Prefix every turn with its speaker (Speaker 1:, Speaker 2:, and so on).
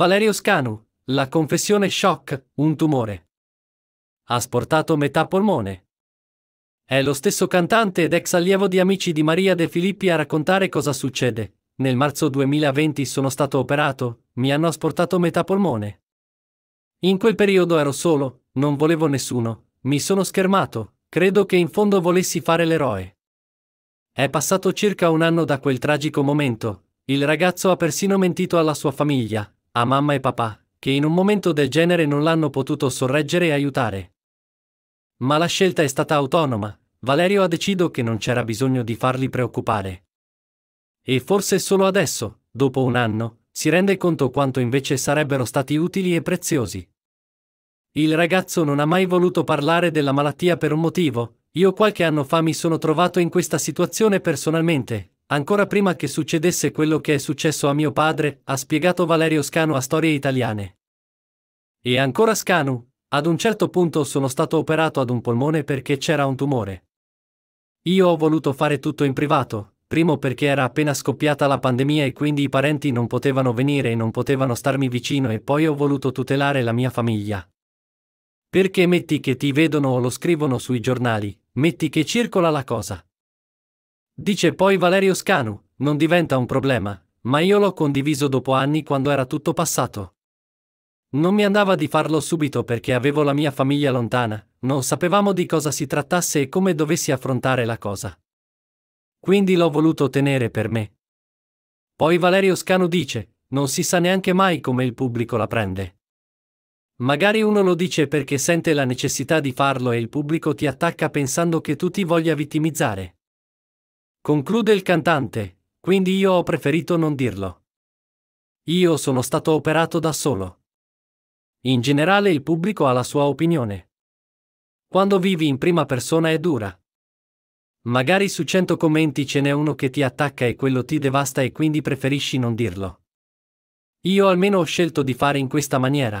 Speaker 1: Valerio Scanu, la confessione shock, un tumore. Ha sportato metà polmone. È lo stesso cantante ed ex allievo di Amici di Maria De Filippi a raccontare cosa succede. Nel marzo 2020 sono stato operato, mi hanno asportato metà polmone. In quel periodo ero solo, non volevo nessuno, mi sono schermato, credo che in fondo volessi fare l'eroe. È passato circa un anno da quel tragico momento, il ragazzo ha persino mentito alla sua famiglia, a mamma e papà, che in un momento del genere non l'hanno potuto sorreggere e aiutare. Ma la scelta è stata autonoma, Valerio ha deciso che non c'era bisogno di farli preoccupare. E forse solo adesso, dopo un anno, si rende conto quanto invece sarebbero stati utili e preziosi. Il ragazzo non ha mai voluto parlare della malattia per un motivo, io qualche anno fa mi sono trovato in questa situazione personalmente, Ancora prima che succedesse quello che è successo a mio padre, ha spiegato Valerio Scanu a Storie Italiane. E ancora Scanu, ad un certo punto sono stato operato ad un polmone perché c'era un tumore. Io ho voluto fare tutto in privato, primo perché era appena scoppiata la pandemia e quindi i parenti non potevano venire e non potevano starmi vicino e poi ho voluto tutelare la mia famiglia. Perché metti che ti vedono o lo scrivono sui giornali, metti che circola la cosa. Dice poi Valerio Scanu, non diventa un problema, ma io l'ho condiviso dopo anni quando era tutto passato. Non mi andava di farlo subito perché avevo la mia famiglia lontana, non sapevamo di cosa si trattasse e come dovessi affrontare la cosa. Quindi l'ho voluto tenere per me. Poi Valerio Scanu dice, non si sa neanche mai come il pubblico la prende. Magari uno lo dice perché sente la necessità di farlo e il pubblico ti attacca pensando che tu ti voglia vittimizzare. Conclude il cantante, quindi io ho preferito non dirlo. Io sono stato operato da solo. In generale il pubblico ha la sua opinione. Quando vivi in prima persona è dura. Magari su cento commenti ce n'è uno che ti attacca e quello ti devasta e quindi preferisci non dirlo. Io almeno ho scelto di fare in questa maniera.